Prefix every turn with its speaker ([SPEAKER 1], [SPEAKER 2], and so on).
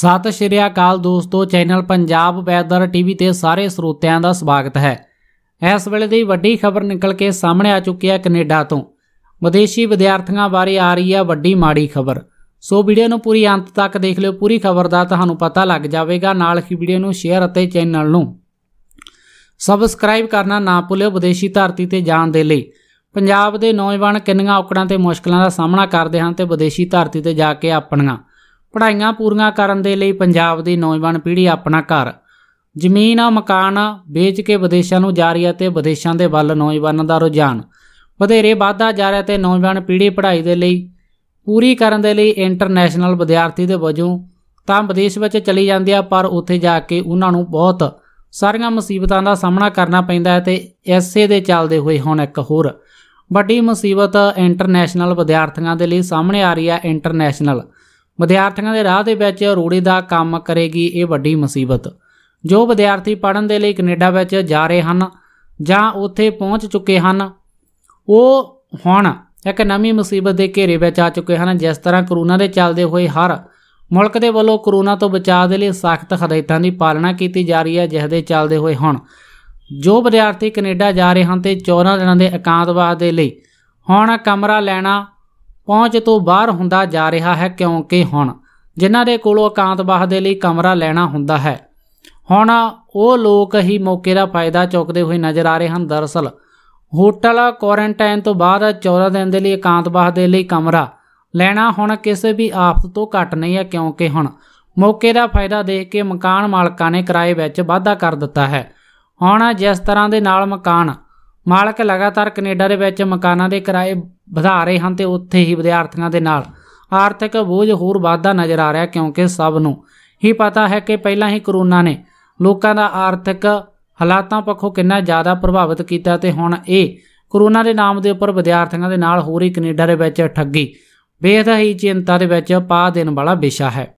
[SPEAKER 1] ਸਤਿ ਸ਼੍ਰੀ ਅਕਾਲ ਦੋਸਤੋ channel Punjab weather TV ਤੇ ਸਾਰੇ ਸਰੋਤਿਆਂ ਦਾ ਸਵਾਗਤ ਹੈ ਇਸ ਵੇਲੇ ਦੀ ਵੱਡੀ ਖਬਰ ਨਿਕਲ ਕੇ ਸਾਹਮਣੇ ਆ ਚੁੱਕੀ ਹੈ ਕੈਨੇਡਾ ਤੋਂ ਵਿਦੇਸ਼ੀ ਵਿਦਿਆਰਥੀਆਂ ਬਾਰੇ ਆ ਰਹੀ ਹੈ ਵੱਡੀ ਮਾੜੀ ਖਬਰ ਸੋ ਵੀਡੀਓ ਨੂੰ ਪੂਰੀ ਅੰਤ ਤੱਕ ਦੇਖ ਲਿਓ ਪੂਰੀ ਖਬਰ ਦਾ ਤੁਹਾਨੂੰ ਪਤਾ ਲੱਗ ਜਾਵੇਗਾ ਨਾਲ ਹੀ ਵੀਡੀਓ ਨੂੰ ਸ਼ੇਅਰ ਅਤੇ ਚੈਨਲ ਨੂੰ ਸਬਸਕ੍ਰਾਈਬ ਕਰਨਾ ਨਾ ਭੁੱਲਿਓ ਵਿਦੇਸ਼ੀ ਧਰਤੀ ਤੇ ਜਾਣ ਦੇ ਲਈ ਪੰਜਾਬ ਦੇ ਨੌਜਵਾਨ ਕਿੰਨੀਆਂ ਔਕੜਾਂ ਤੇ ਮੁਸ਼ਕਲਾਂ ਦਾ ਸਾਹਮਣਾ ਕਰਦੇ ਹਨ ਤੇ ਵਿਦੇਸ਼ੀ ਧਰਤੀ ਤੇ ਜਾ ਕੇ ਆਪਣੀਆਂ ਪੜ੍ਹਾਈਆਂ ਪੂਰੀਆਂ ਕਰਨ ਦੇ ਲਈ ਪੰਜਾਬ ਦੀ ਨੌਜਵਾਨ ਪੀੜ੍ਹੀ ਆਪਣਾ ਘਰ ਜ਼ਮੀਨ ਆ ਮਕਾਨ ਵੇਚ ਕੇ ਵਿਦੇਸ਼ਾਂ ਨੂੰ ਜਾ ਰਹੀ ਹੈ ਤੇ ਵਿਦੇਸ਼ਾਂ ਦੇ ਵੱਲ ਨੌਜਵਾਨਾਂ ਦਾ ਰੁਝਾਨ ਵਧੇਰੇ ਵਾਧਾ ਜਾ ਰਿਹਾ ਤੇ ਨੌਜਵਾਨ ਪੀੜ੍ਹੀ ਪੜ੍ਹਾਈ ਦੇ ਲਈ ਪੂਰੀ ਕਰਨ ਦੇ ਲਈ ਇੰਟਰਨੈਸ਼ਨਲ ਵਿਦਿਆਰਥੀ ਦੇ ਵਜੋਂ ਤਾਂ ਵਿਦੇਸ਼ ਵਿੱਚ ਚਲੀ ਜਾਂਦੀ ਆ ਪਰ ਉੱਥੇ ਜਾ ਕੇ ਉਹਨਾਂ ਨੂੰ ਬਹੁਤ ਸਾਰੀਆਂ ਮੁਸੀਬਤਾਂ ਦਾ ਸਾਹਮਣਾ ਕਰਨਾ ਪੈਂਦਾ ਹੈ ਤੇ ਐਸੇ ਦੇ ਚੱਲਦੇ ਹੋਏ ਹੁਣ ਇੱਕ ਹੋਰ ਵੱਡੀ ਮੁਸੀਬਤ ਇੰਟਰਨੈਸ਼ਨਲ ਵਿਦਿਆਰਥੀਆਂ ਦੇ ਲਈ ਸਾਹਮਣੇ ਆ ਰਹੀ ਹੈ ਇੰਟਰਨੈਸ਼ਨਲ ਵਿਦਿਆਰਥੀਆਂ ਦੇ ਰਾਹ ਦੇ ਵਿੱਚ ਰੋੜੇ ਦਾ ਕੰਮ ਕਰੇਗੀ ਇਹ ਵੱਡੀ ਮੁਸੀਬਤ ਜੋ ਵਿਦਿਆਰਥੀ ਪੜਨ ਦੇ ਲਈ ਕੈਨੇਡਾ ਵਿੱਚ ਜਾ ਰਹੇ ਹਨ ਜਾਂ ਉੱਥੇ ਪਹੁੰਚ ਚੁੱਕੇ ਹਨ ਉਹ ਹੁਣ ਇੱਕ ਨਵੀਂ ਮੁਸੀਬਤ ਦੇ ਘੇਰੇ ਵਿੱਚ ਆ ਚੁੱਕੇ ਹਨ ਜਿਸ ਤਰ੍ਹਾਂ ਕਰੋਨਾ ਦੇ ਚੱਲਦੇ ਹੋਏ ਹਰ ਮੁਲਕ ਦੇ ਵੱਲੋਂ ਕਰੋਨਾ ਤੋਂ ਬਚਾਅ ਦੇ ਲਈ ਸਖਤ ਹਦਾਇਤਾਂ ਦੀ ਪਾਲਣਾ ਕੀਤੀ ਜਾ ਰਹੀ ਹੈ ਜਿਸ ਦੇ ਚੱਲਦੇ ਹੋਏ ਹੁਣ ਜੋ ਵਿਦਿਆਰਥੀ ਕੈਨੇਡਾ ਜਾ ਰਹੇ ਹਨ ਤੇ 14 ਦਿਨਾਂ ਦੇ ਇਕਾਂਤਵਾਸ ਦੇ ਲਈ ਹੁਣ ਕਮਰਾ ਲੈਣਾ ਪਹੁੰਚ ਤੋਂ ਬਾਹਰ ਹੁੰਦਾ ਜਾ ਰਿਹਾ ਹੈ ਕਿਉਂਕਿ ਹੁਣ ਜਿਨ੍ਹਾਂ ਦੇ ਕੋਲੋਂ ਇਕਾਂਤ ਬਾਹ ਦੇ ਲਈ ਕਮਰਾ ਲੈਣਾ ਹੁੰਦਾ ਹੈ ਹੁਣ ਉਹ ਲੋਕ ਹੀ ਮੌਕੇ ਦਾ ਫਾਇਦਾ ਚੁੱਕਦੇ ਹੋਏ ਨਜ਼ਰ ਆ ਰਹੇ ਹਨ ਦਰਸਲ ਹੋਟਲ ਕੁਆਰੰਟਾਈਨ ਤੋਂ ਬਾਅਦ 14 ਦਿਨ ਦੇ ਲਈ ਇਕਾਂਤ ਬਾਹ ਦੇ ਲਈ ਕਮਰਾ ਲੈਣਾ ਹੁਣ ਕਿਸੇ ਵੀ ਆਫਤ ਤੋਂ ਘੱਟ ਨਹੀਂ ਹੈ ਕਿਉਂਕਿ ਹੁਣ ਮੌਕੇ ਦਾ ਫਾਇਦਾ ਦੇਖ ਕੇ ਮਕਾਨ ਮਾਲਕਾਂ ਨੇ ਕਿਰਾਏ ਵਿੱਚ ਵਾਧਾ ਕਰ ਦਿੱਤਾ ਹੈ ਹੁਣ ਜਿਸ ਤਰ੍ਹਾਂ ਦੇ ਨਾਲ ਮਕਾਨ ਮਾਲਕ ਲਗਾਤਾਰ ਕੈਨੇਡਾ ਦੇ ਵਿੱਚ ਮਕਾਨਾਂ ਦੇ ਕਿਰਾਏ ਵਧਾ ਰਹੇ ਹਨ ਤੇ ਉੱਥੇ ਹੀ ਵਿਦਿਆਰਥੀਆਂ ਦੇ ਨਾਲ ਆਰਥਿਕ ਬੋਝ ਹੋਰ ਵਾਧਾ ਨਜ਼ਰ ਆ ਰਿਹਾ ਕਿਉਂਕਿ ਸਭ ਨੂੰ ਹੀ ਪਤਾ ਹੈ ਕਿ ਪਹਿਲਾਂ ਹੀ ਕਰੋਨਾ ਨੇ ਲੋਕਾਂ ਦਾ ਆਰਥਿਕ ਹਾਲਾਤਾਂ ਪੱਖੋਂ ਕਿੰਨਾ ਜ਼ਿਆਦਾ ਪ੍ਰਭਾਵਿਤ ਕੀਤਾ ਤੇ ਹੁਣ ਇਹ ਕਰੋਨਾ ਦੇ ਨਾਮ ਦੇ ਉੱਪਰ ਵਿਦਿਆਰਥੀਆਂ ਦੇ ਨਾਲ ਹੋਰ ਹੀ ਕੈਨੇਡਾ ਦੇ ਵਿੱਚ ਠੱਗੀ ਬੇਹਦ ਹੀ ਚਿੰਤਾ ਦੇ ਵਿੱਚ ਪਾ ਦੇਣ ਵਾਲਾ ਵਿਸ਼ਾ ਹੈ